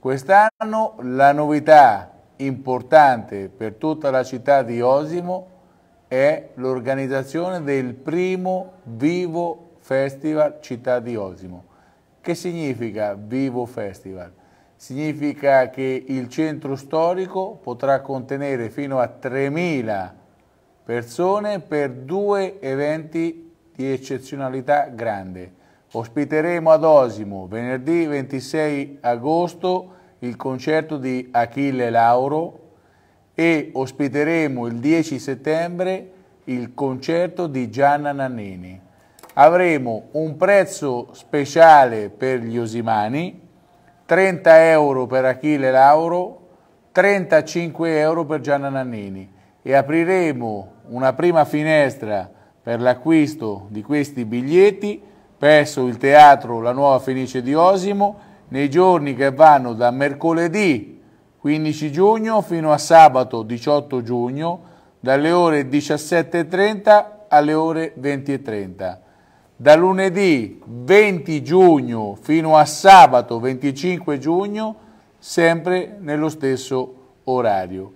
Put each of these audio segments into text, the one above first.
Quest'anno la novità importante per tutta la città di Osimo è l'organizzazione del primo Vivo Festival Città di Osimo. Che significa Vivo Festival? Significa che il centro storico potrà contenere fino a 3.000 persone per due eventi di eccezionalità grande Ospiteremo ad Osimo venerdì 26 agosto il concerto di Achille Lauro e ospiteremo il 10 settembre il concerto di Gianna Nannini. Avremo un prezzo speciale per gli Osimani, 30 euro per Achille Lauro, 35 euro per Gianna Nannini e apriremo una prima finestra per l'acquisto di questi biglietti presso il teatro La Nuova Fenice di Osimo nei giorni che vanno da mercoledì 15 giugno fino a sabato 18 giugno dalle ore 17.30 alle ore 20.30. Da lunedì 20 giugno fino a sabato 25 giugno sempre nello stesso orario.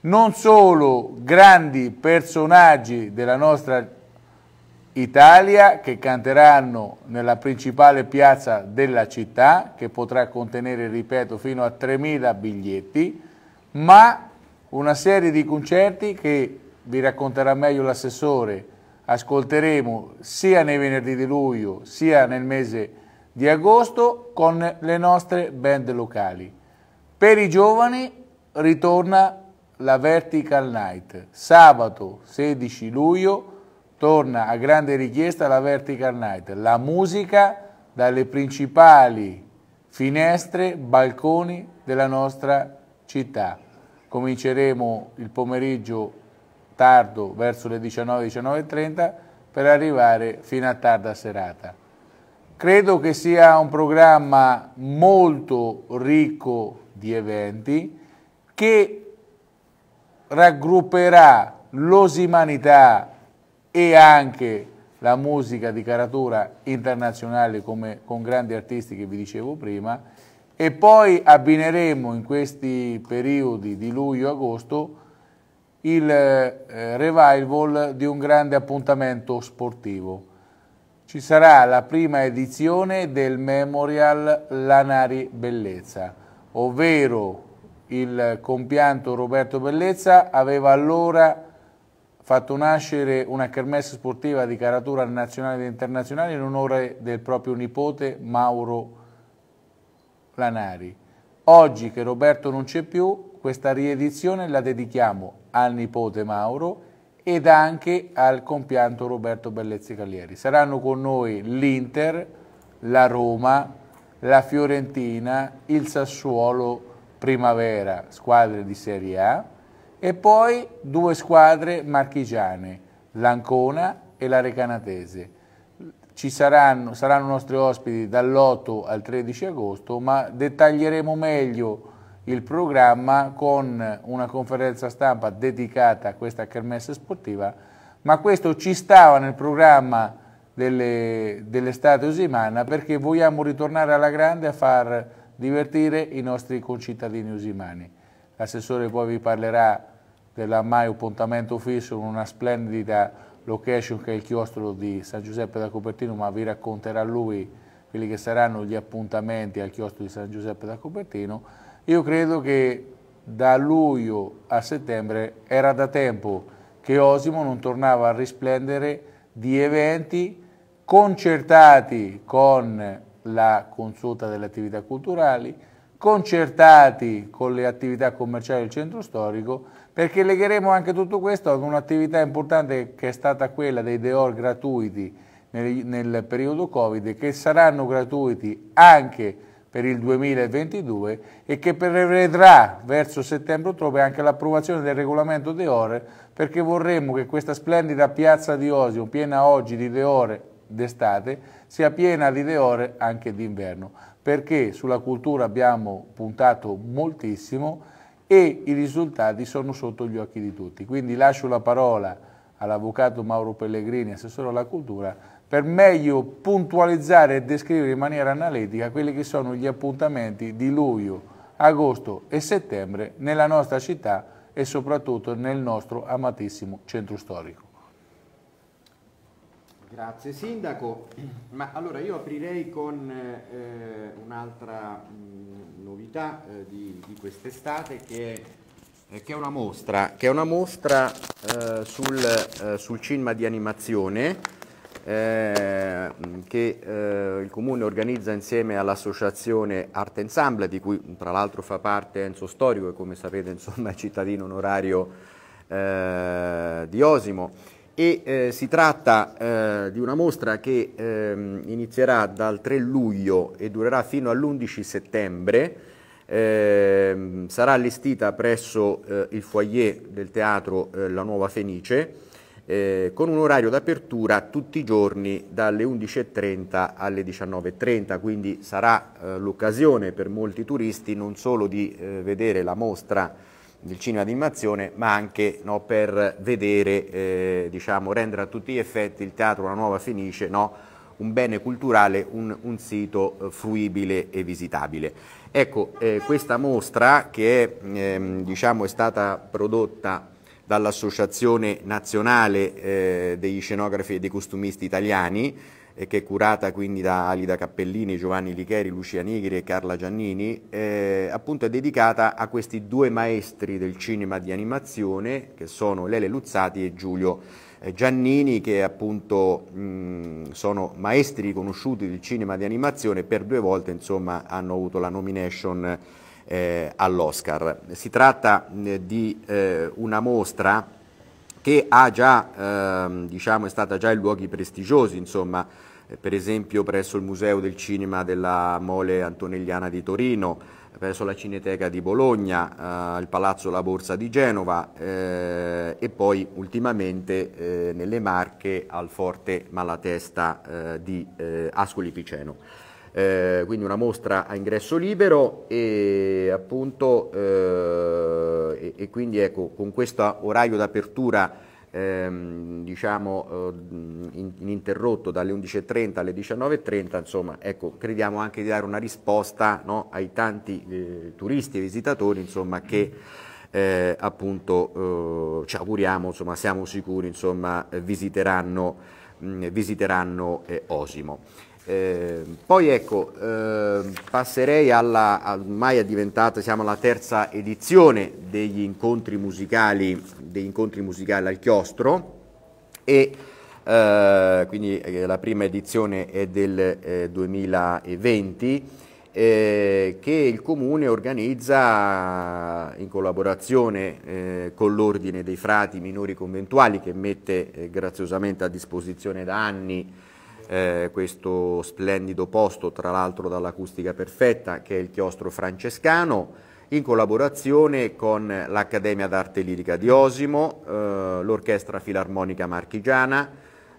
Non solo grandi personaggi della nostra città, Italia che canteranno nella principale piazza della città che potrà contenere, ripeto, fino a 3.000 biglietti, ma una serie di concerti che vi racconterà meglio l'assessore, ascolteremo sia nei venerdì di luglio sia nel mese di agosto con le nostre band locali. Per i giovani ritorna la Vertical Night, sabato 16 luglio torna a grande richiesta la Vertical Night, la musica dalle principali finestre, balconi della nostra città. Cominceremo il pomeriggio tardo verso le 19-19.30 per arrivare fino a tarda serata. Credo che sia un programma molto ricco di eventi che raggrupperà l'osimanità e anche la musica di caratura internazionale come, con grandi artisti che vi dicevo prima e poi abbineremo in questi periodi di luglio-agosto il eh, revival di un grande appuntamento sportivo. Ci sarà la prima edizione del Memorial Lanari Bellezza, ovvero il compianto Roberto Bellezza aveva allora fatto nascere una kermesse sportiva di caratura nazionale ed internazionale in onore del proprio nipote Mauro Lanari. Oggi che Roberto non c'è più, questa riedizione la dedichiamo al nipote Mauro ed anche al compianto Roberto Bellezzi Caglieri. Saranno con noi l'Inter, la Roma, la Fiorentina, il Sassuolo Primavera, squadre di Serie A, e poi due squadre marchigiane, l'Ancona e la Recanatese. Ci saranno, saranno nostri ospiti dall'8 al 13 agosto, ma dettaglieremo meglio il programma con una conferenza stampa dedicata a questa kermesse sportiva, ma questo ci stava nel programma dell'estate dell usimana perché vogliamo ritornare alla grande a far divertire i nostri concittadini usimani. L'assessore poi vi parlerà dell'ormai appuntamento fisso in una splendida location che è il chiostro di San Giuseppe da Copertino, ma vi racconterà lui quelli che saranno gli appuntamenti al chiostro di San Giuseppe da Copertino. Io credo che da luglio a settembre era da tempo che Osimo non tornava a risplendere di eventi concertati con la consulta delle attività culturali, concertati con le attività commerciali del centro storico, perché legheremo anche tutto questo ad un'attività importante che è stata quella dei deor gratuiti nel, nel periodo Covid, che saranno gratuiti anche per il 2022 e che prevedrà verso settembre-ottobre anche l'approvazione del regolamento deore, perché vorremmo che questa splendida piazza di Osio, piena oggi di deore d'estate, sia piena di deore anche d'inverno perché sulla cultura abbiamo puntato moltissimo e i risultati sono sotto gli occhi di tutti. Quindi lascio la parola all'avvocato Mauro Pellegrini, assessore alla cultura, per meglio puntualizzare e descrivere in maniera analitica quelli che sono gli appuntamenti di luglio, agosto e settembre nella nostra città e soprattutto nel nostro amatissimo centro storico. Grazie Sindaco, ma allora io aprirei con eh, un'altra mm, novità eh, di, di quest'estate che, eh, che, è una mostra, che è una mostra eh, sul, eh, sul, cinema di animazione eh, che il Comune organizza insieme all'associazione Art Ensemble di cui tra l'altro fa parte Enzo Storico e come sapete insomma, è cittadino onorario di Osimo e eh, si tratta eh, di una mostra che eh, inizierà dal 3 luglio e durerà fino all'11 settembre, ehm, sarà allestita presso eh, il foyer del teatro eh, La Nuova Fenice eh, con un orario d'apertura tutti i giorni dalle 11.30 alle 19.30, quindi sarà l'occasione per molti turisti non solo di vedere la mostra del cinema d'animazione, ma anche no, per vedere, eh, diciamo, rendere a tutti gli effetti il teatro una nuova fenice, no? un bene culturale, un, un sito eh, fruibile e visitabile. Ecco, eh, questa mostra che ehm, diciamo, è stata prodotta dall'Associazione Nazionale eh, degli Scenografi e dei Costumisti Italiani, e che è curata quindi da Alida Cappellini, Giovanni Licheri, Lucia Nigri e Carla Giannini, eh, appunto è dedicata a questi due maestri del cinema di animazione che sono Lele Luzzati e Giulio eh, Giannini che appunto mh, mm, sono maestri riconosciuti del cinema di animazione per due volte insomma hanno avuto la nomination eh, all'Oscar. Si tratta eh, di eh, una mostra che ha già, ehm, diciamo, è stata già in luoghi prestigiosi, insomma, eh, per esempio presso il Museo del Cinema della Mole Antonelliana di Torino, presso la Cineteca di Bologna, eh, il Palazzo La Borsa di Genova eh, e poi ultimamente eh, nelle Marche al Forte Malatesta eh, di eh, Ascoli Piceno eh, quindi una mostra a ingresso libero e appunto eh, e, e, quindi ecco, con questo orario d'apertura ehm, diciamo eh, ininterrotto in dalle 11.30 alle 19.30 insomma ecco crediamo anche di dare una risposta no, ai tanti eh, turisti e visitatori insomma che eh, appunto eh, ci auguriamo, insomma, siamo sicuri, insomma, visiteranno, mh, mm, visiteranno eh, Osimo. Eh, poi ecco, eh, passerei alla, ormai è diventata, siamo alla terza edizione degli incontri musicali, degli incontri musicali al chiostro e eh, quindi eh, la prima edizione è del 2020 eh, eh, che il Comune organizza in collaborazione con l'Ordine dei Frati Minori Conventuali che mette graziosamente a disposizione da anni eh, questo splendido posto, tra l'altro dall'acustica perfetta, che è il chiostro francescano, in collaborazione con l'Accademia d'Arte Lirica di Osimo, eh, l'Orchestra Filarmonica Marchigiana,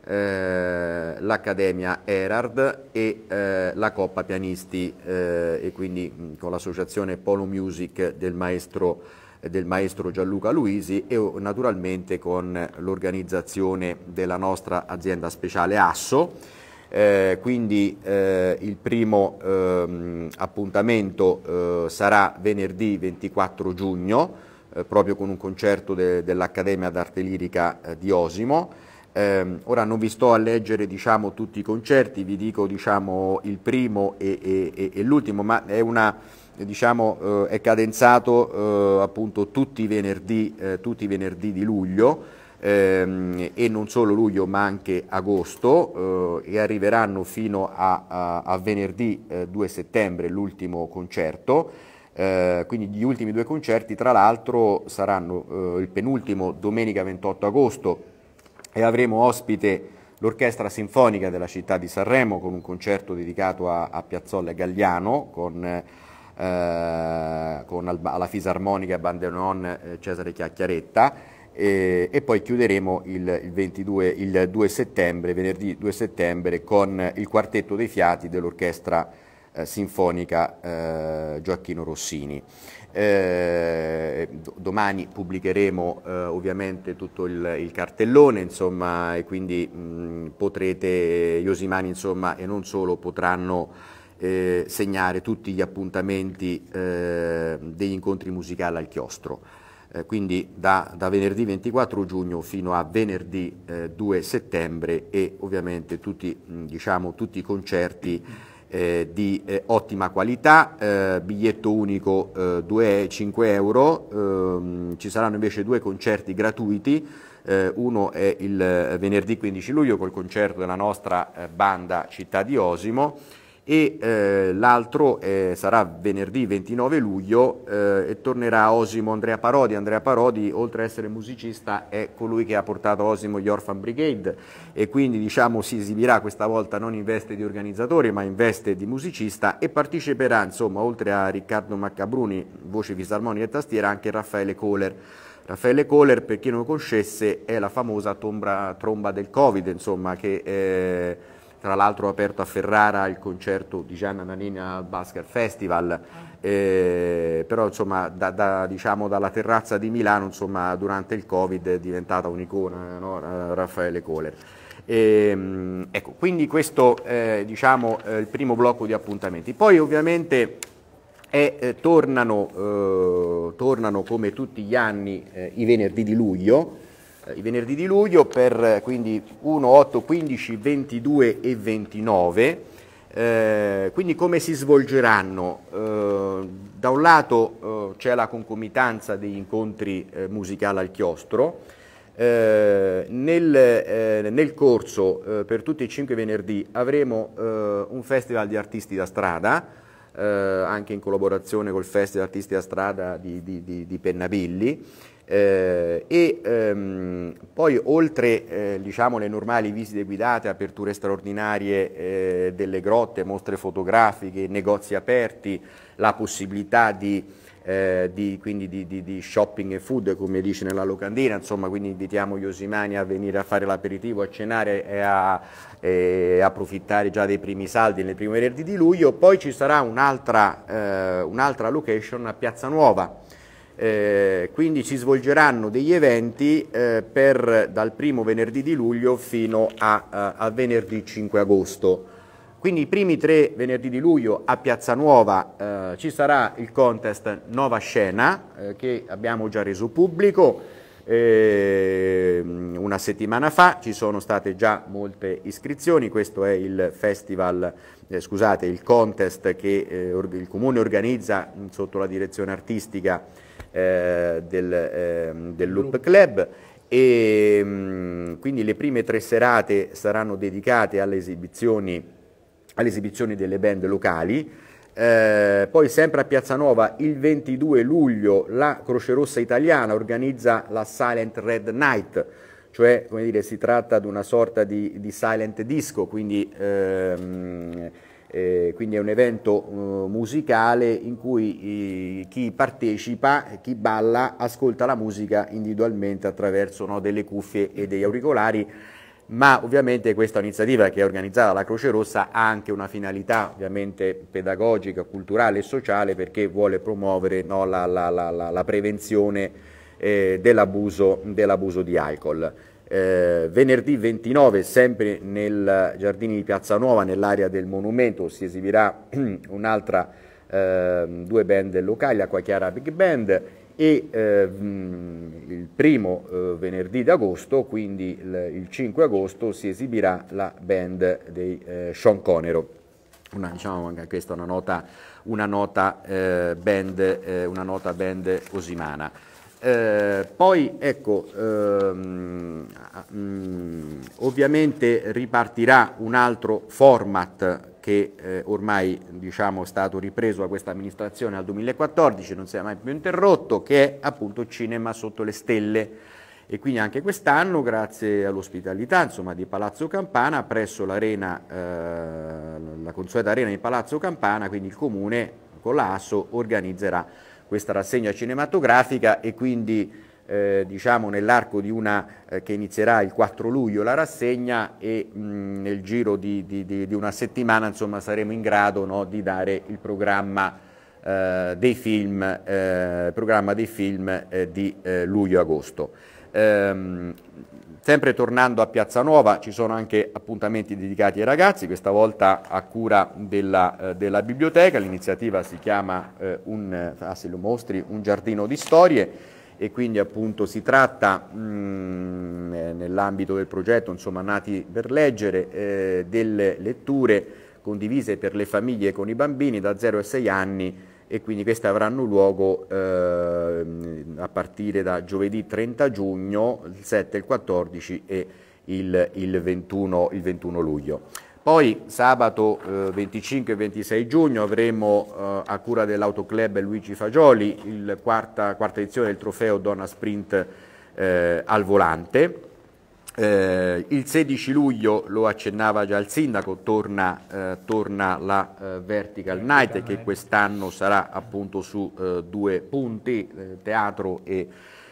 eh, l'Accademia Erard e eh, la Coppa Pianisti eh, e quindi con l'associazione Polo Music del maestro eh, del maestro Gianluca Luisi e oh, naturalmente con l'organizzazione della nostra azienda speciale Asso. Eh, quindi eh, il primo ehm, eh, appuntamento sarà venerdì 24 giugno, eh, proprio con un concerto de dell'Accademia d'Arte Lirica eh, di Osimo. Ehm, ora non vi sto a leggere diciamo, tutti i concerti, vi dico diciamo, il primo e, e, e l'ultimo, ma è una diciamo, eh, è cadenzato eh, appunto tutti i venerdì, eh, tutti i venerdì di luglio ehm, e non solo luglio ma anche agosto eh, e arriveranno fino a, a, a venerdì eh, 2 settembre l'ultimo concerto. Eh, quindi gli ultimi due concerti tra l'altro saranno il penultimo domenica 28 agosto e avremo ospite l'Orchestra Sinfonica della città di Sanremo con un concerto dedicato a, a Piazzolla e Gagliano con eh, con alla fisarmonica Banderon eh, Cesare Chiacchiaretta e, e, poi chiuderemo il, il, 22, il 2 settembre, venerdì 2 settembre con il quartetto dei fiati dell'orchestra eh, sinfonica eh, Gioacchino Rossini. Eh, domani pubblicheremo eh, ovviamente tutto il, il, cartellone, insomma, e quindi mh, mm, potrete, gli osimani, insomma, e non solo, potranno eh, segnare tutti gli appuntamenti eh, degli incontri musicali al chiostro. Eh, quindi da, da, venerdì 24 giugno fino a venerdì 2 eh, settembre e ovviamente tutti, diciamo, tutti i concerti eh, di eh, ottima qualità, biglietto unico 2, 5 euro, ehm, ci saranno invece due concerti gratuiti uno è il venerdì 15 luglio col concerto della nostra banda Città di Osimo e eh, l'altro eh, sarà venerdì 29 luglio eh, e tornerà Osimo Andrea Parodi. Andrea Parodi, oltre ad essere musicista, è colui che ha portato Osimo gli Orphan Brigade e quindi diciamo, si esibirà questa volta non in veste di organizzatore ma in veste di musicista e parteciperà, insomma, oltre a Riccardo Maccabruni, voce fisarmonica e tastiera, anche Raffaele Kohler. Raffaele Kohler, per chi non lo conoscesse, è la famosa tombra, tromba del Covid, insomma, che eh, tra l'altro ho aperto a Ferrara il concerto di Gianna Nanina al Basket Festival, ah. eh, però insomma da, da, diciamo, dalla terrazza di Milano insomma, durante il Covid è diventata un'icona no? Raffaele Kohler. E, ehm, ecco, quindi questo è eh, diciamo, eh, il primo blocco di appuntamenti. Poi ovviamente è, eh, tornano, eh, tornano, come tutti gli anni eh, i venerdì di luglio, eh, i venerdì di luglio per eh, quindi 1, 8, 15, 22 e 29. Eh, quindi come si svolgeranno? Eh, da un lato eh, c'è la concomitanza degli incontri eh, musicali al chiostro, nel, nel, corso per tutti e cinque venerdì avremo un festival di artisti da strada, anche in collaborazione col Festival Artisti da Strada di, di, di, di Pennabilli, eh, e ehm, poi oltre eh, diciamo, le normali visite guidate, aperture straordinarie eh, delle grotte, mostre fotografiche, negozi aperti, la possibilità di, eh, di, di, di, shopping e food come dice nella locandina, insomma quindi invitiamo gli osimani a venire a fare l'aperitivo, a cenare e a approfittare già dei primi saldi nel primo venerdì di luglio, poi ci sarà un'altra eh, un location a Piazza Nuova eh, quindi si svolgeranno degli eventi eh, per, dal primo venerdì di luglio fino a, a, a, venerdì 5 agosto. Quindi i primi tre venerdì di luglio a Piazza Nuova eh, ci sarà il contest Nova Scena eh, che abbiamo già reso pubblico ehm, una settimana fa, ci sono state già molte iscrizioni, questo è il festival, eh, scusate, il contest che eh, il comune organizza mm, sotto la direzione artistica eh, del, eh, del, Loop Club e mh, mm, quindi le prime tre serate saranno dedicate alle esibizioni, alle esibizioni delle band locali. Eh, poi sempre a Piazza Nuova il 22 luglio la Croce Rossa Italiana organizza la Silent Red Night, cioè come dire, si tratta di una sorta di, di silent disco, quindi ehm, eh, quindi è un evento eh, musicale in cui eh, chi partecipa, chi balla, ascolta la musica individualmente attraverso no, delle cuffie e degli auricolari, ma ovviamente questa iniziativa che è organizzata dalla Croce Rossa ha anche una finalità ovviamente pedagogica, culturale e sociale perché vuole promuovere no, la, la, la, la, prevenzione eh, dell'abuso dell di alcol. Eh, venerdì 29, sempre nel giardino di Piazza Nuova, nell'area del monumento, si esibirà un'altra eh, due band locali, Acqua Chiara Big Band e eh, il primo eh, venerdì d'agosto, quindi il, il, 5 agosto, si esibirà la band dei eh, Sean Conero. Una, diciamo anche questa una nota, una nota, eh, band, una nota band osimana. Eh, poi ecco, ehm, mm, ovviamente ripartirà un altro format che eh, ormai diciamo, è stato ripreso da questa amministrazione al 2014, non si è mai più interrotto, che è appunto Cinema sotto le stelle. E quindi anche quest'anno, grazie all'ospitalità insomma, di Palazzo Campana, presso eh, la consueta arena di Palazzo Campana, quindi il comune con l'ASO organizzerà questa rassegna cinematografica e quindi eh, diciamo nell'arco di una eh, che inizierà il 4 luglio la rassegna e mh, mm, nel giro di, di, di, di, una settimana insomma saremo in grado no, di dare il programma eh, dei film, eh, programma dei film eh, di eh, luglio-agosto. Ehm, Sempre tornando a Piazza Nuova ci sono anche appuntamenti dedicati ai ragazzi, questa volta a cura della, eh, della biblioteca, l'iniziativa si chiama eh, un, eh, ah, se lo mostri, un giardino di storie e quindi appunto si tratta mm, eh, nell'ambito del progetto insomma, Nati per leggere eh, delle letture condivise per le famiglie con i bambini da 0 a 6 anni e quindi queste avranno luogo eh, a partire da giovedì 30 giugno, il 7, il 14 e il, il, 21, il 21, luglio. Poi sabato eh, 25 e 26 giugno avremo eh, a cura dell'Autoclub Luigi Fagioli la quarta, quarta, edizione del trofeo Donna Sprint eh, al volante eh, il 16 luglio, lo accennava già il sindaco, torna, eh, torna la eh, Vertical Night che quest'anno sarà appunto su eh, due punti, eh, teatro e,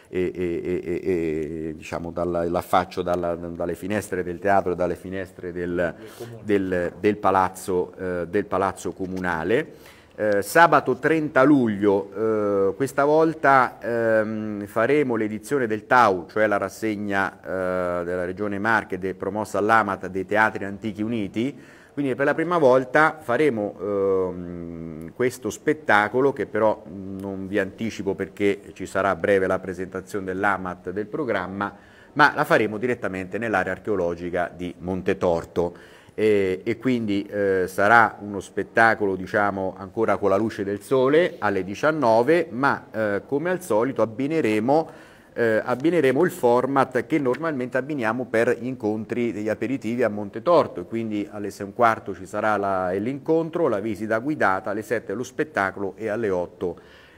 e, e, e diciamo dalla, l'affaccio dalla, dalle finestre del teatro e dalle finestre del, del, del, palazzo, eh, del palazzo comunale. Eh, sabato 30 luglio, eh, questa volta ehm, faremo l'edizione del TAU, cioè la rassegna eh, della Regione Marche de, promossa all'AMAT dei Teatri Antichi Uniti, quindi per la prima volta faremo ehm, questo spettacolo che però non vi anticipo perché ci sarà a breve la presentazione dell'AMAT del programma, ma la faremo direttamente nell'area archeologica di Montetorto e, e quindi eh, sarà uno spettacolo diciamo ancora con la luce del sole alle 19 ma eh, come al solito abbineremo, eh, abbineremo il format che normalmente abbiniamo per gli incontri degli aperitivi a Montetorto e quindi alle 6 e un quarto ci sarà l'incontro, la, la visita guidata, alle 7 lo spettacolo e alle 8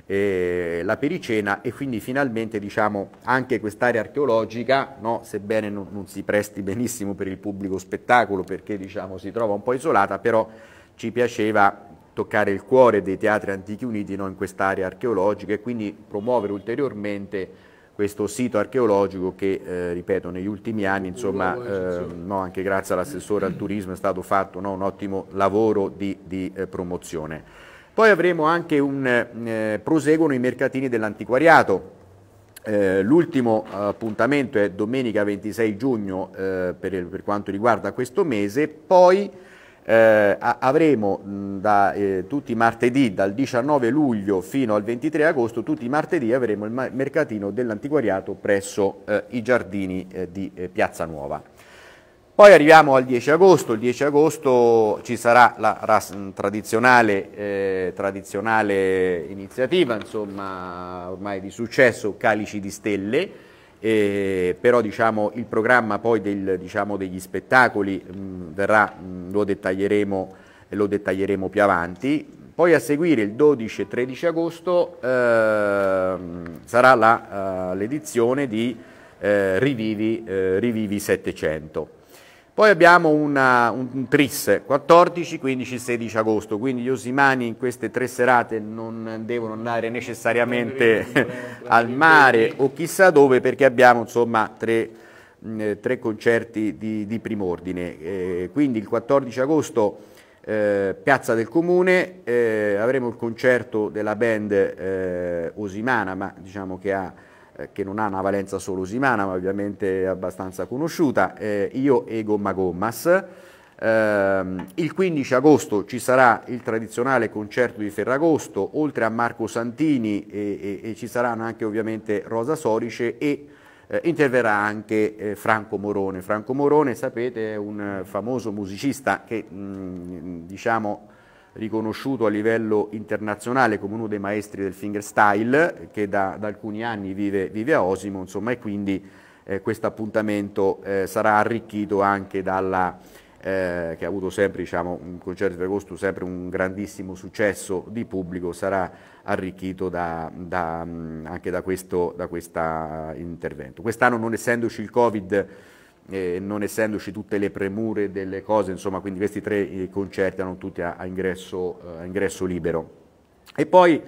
eh, la pericena e quindi finalmente diciamo, anche quest'area archeologica, no, sebbene non, non, si presti benissimo per il pubblico spettacolo perché diciamo, si trova un po' isolata, però ci piaceva toccare il cuore dei teatri antichi uniti no, in quest'area archeologica e quindi promuovere ulteriormente questo sito archeologico che, eh, ripeto, negli ultimi anni, insomma, eh, no, anche grazie all'assessore al turismo è stato fatto no, un ottimo lavoro di, di eh, promozione. Poi avremo anche un eh, proseguono i mercatini dell'antiquariato. Eh, l'ultimo appuntamento è domenica 26 giugno eh, per, per, quanto riguarda questo mese, poi eh, avremo mh, mm, da, eh, tutti i martedì dal 19 luglio fino al 23 agosto, tutti i martedì avremo il mercatino dell'antiquariato presso i giardini di Piazza Nuova. Poi arriviamo al 10 agosto, il 10 agosto ci sarà la, la tradizionale, eh, tradizionale, iniziativa, insomma ormai di successo, Calici di Stelle, eh, però diciamo, il programma poi del, diciamo, degli spettacoli mh, mm, verrà, mh, mm, lo, dettaglieremo, lo, dettaglieremo, più avanti. Poi a seguire il 12 e 13 agosto ehm, eh, sarà l'edizione di eh, Rivivi, eh, Rivivi 700. Poi abbiamo una, un tris, 14, 15, 16 agosto, quindi gli osimani in queste tre serate non devono andare necessariamente al mare o chissà dove perché abbiamo insomma tre, mm, tre concerti di, di prim'ordine. Eh, quindi il 14 agosto eh, Piazza del Comune eh, avremo il concerto della band eh, Osimana, ma diciamo che ha eh, che non ha una valenza solo usimana, ma ovviamente abbastanza conosciuta, eh, io e Gomma Gommas. Eh, il 15 agosto ci sarà il tradizionale concerto di Ferragosto, oltre a Marco Santini e, e, e ci saranno anche ovviamente Rosa Sorice e eh, interverrà anche eh, Franco Morone. Franco Morone, sapete, è un famoso musicista che mh, mm, diciamo riconosciuto a livello internazionale come uno dei maestri del fingerstyle, che da, da alcuni anni vive, vive, a Osimo, insomma, e quindi eh, questo appuntamento eh, sarà arricchito anche dalla, eh, che ha avuto sempre, diciamo, un concerto di agosto, sempre un grandissimo successo di pubblico, sarà arricchito da, da, anche da questo da intervento. Quest'anno non essendoci il Covid eh, non essendoci tutte le premure delle cose, insomma, quindi questi tre eh, concerti hanno tutti a, a, ingresso, eh, a ingresso, libero. E poi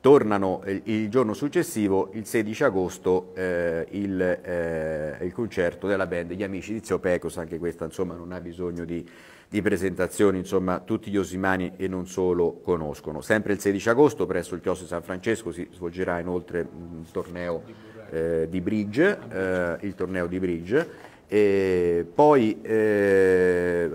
tornano eh, il giorno successivo, il 16 agosto, eh, il, il, concerto della band Gli Amici di Zio Pecos, anche questa insomma, non ha bisogno di, di presentazioni, insomma, tutti gli osimani e non solo conoscono. Sempre il 16 agosto presso il chiosco di San Francesco si svolgerà inoltre un torneo eh, di bridge, eh, il torneo di bridge e poi eh,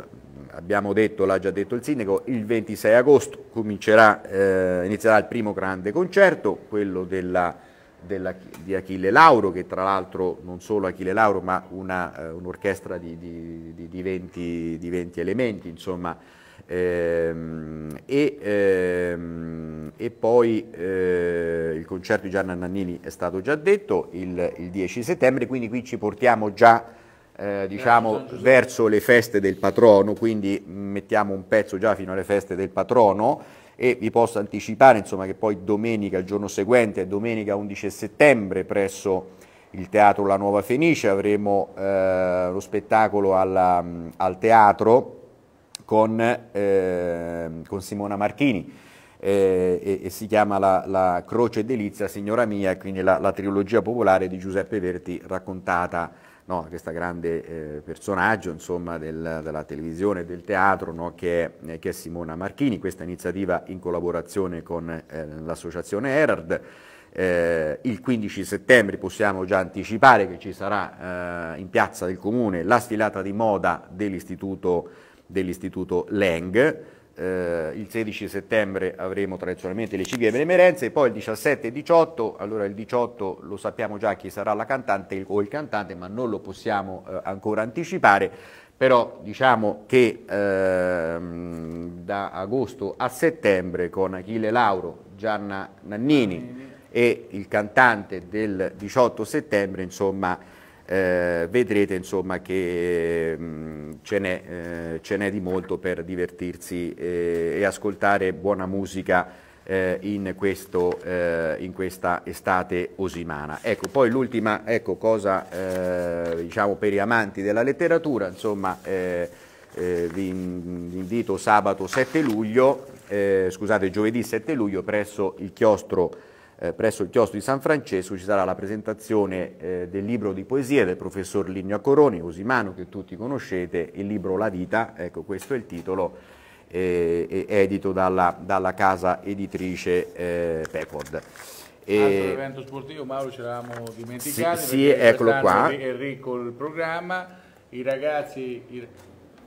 abbiamo detto, l'ha già detto il sindaco, il 26 agosto comincerà, eh, inizierà il primo grande concerto, quello della, della, di Achille Lauro, che tra l'altro non solo Achille Lauro, ma eh, un'orchestra uh, un di, di, di, 20, di, 20, elementi, insomma. Ehm, e, ehm, e, poi eh, il concerto di Gianna Nannini è stato già detto il, il 10 settembre, quindi qui ci portiamo già eh, diciamo, verso le feste del patrono, quindi mettiamo un pezzo già fino alle feste del patrono e vi posso anticipare insomma, che poi domenica, il giorno seguente, domenica 11 settembre presso il teatro La Nuova Fenice avremo eh, lo spettacolo alla, al teatro con, eh, con Simona Marchini. Eh, e, e, si chiama la, la Croce Delizia, Signora Mia, quindi la, la trilogia popolare di Giuseppe Verti raccontata no, questo grande eh, personaggio insomma, del, della televisione e del teatro no, che, è, che, è, Simona Marchini, questa iniziativa in collaborazione con eh, l'associazione Erard. Eh, il 15 settembre possiamo già anticipare che ci sarà eh, in piazza del comune la sfilata di moda dell'istituto dell Leng eh, il 16 settembre avremo tradizionalmente le CVM e le merenze, poi il 17 e 18, allora il 18 lo sappiamo già chi sarà la cantante o il cantante, ma non lo possiamo eh, ancora anticipare, però diciamo che ehm, da agosto a settembre con Achille Lauro, Gianna Nannini e il cantante del 18 settembre, insomma, eh, vedrete insomma, che mh, mm, eh, ce n'è di molto per divertirsi eh, e ascoltare buona musica eh, in, questo, in, questa estate osimana. Ecco, poi l'ultima ecco, cosa diciamo, per gli amanti della letteratura, insomma, eh, vi invito sabato 7 luglio, eh, scusate giovedì 7 luglio presso il chiostro eh, presso il chiostro di San Francesco ci sarà la presentazione eh, del libro di poesie del professor Lignio Accoroni, Osimano che tutti conoscete, il libro La vita, ecco questo è il titolo, eh, edito dalla, dalla, casa editrice eh, Pecord. E... Altro evento sportivo, Mauro, ce l'avevamo dimenticato. Sì, sì eccolo qua. È ricco il programma, i ragazzi... I...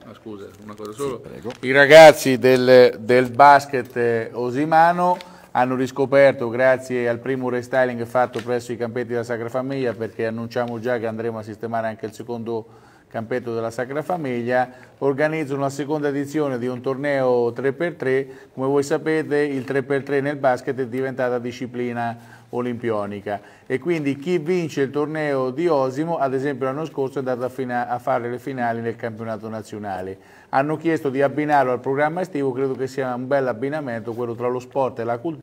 No, scusa, una cosa solo. Sì, I ragazzi del, del basket eh, Osimano hanno riscoperto grazie al primo restyling fatto presso i campetti della Sacra Famiglia perché annunciamo già che andremo a sistemare anche il secondo campetto della Sacra Famiglia, organizzano la seconda edizione di un torneo 3x3, come voi sapete il 3x3 nel basket è diventata disciplina olimpionica e quindi chi vince il torneo di Osimo ad esempio l'anno scorso è andato a, a, fare le finali nel campionato nazionale hanno chiesto di abbinarlo al programma estivo credo che sia un bel abbinamento quello tra lo sport e la cultura